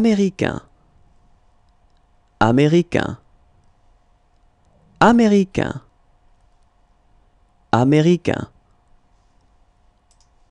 Américain Américain Américain Américain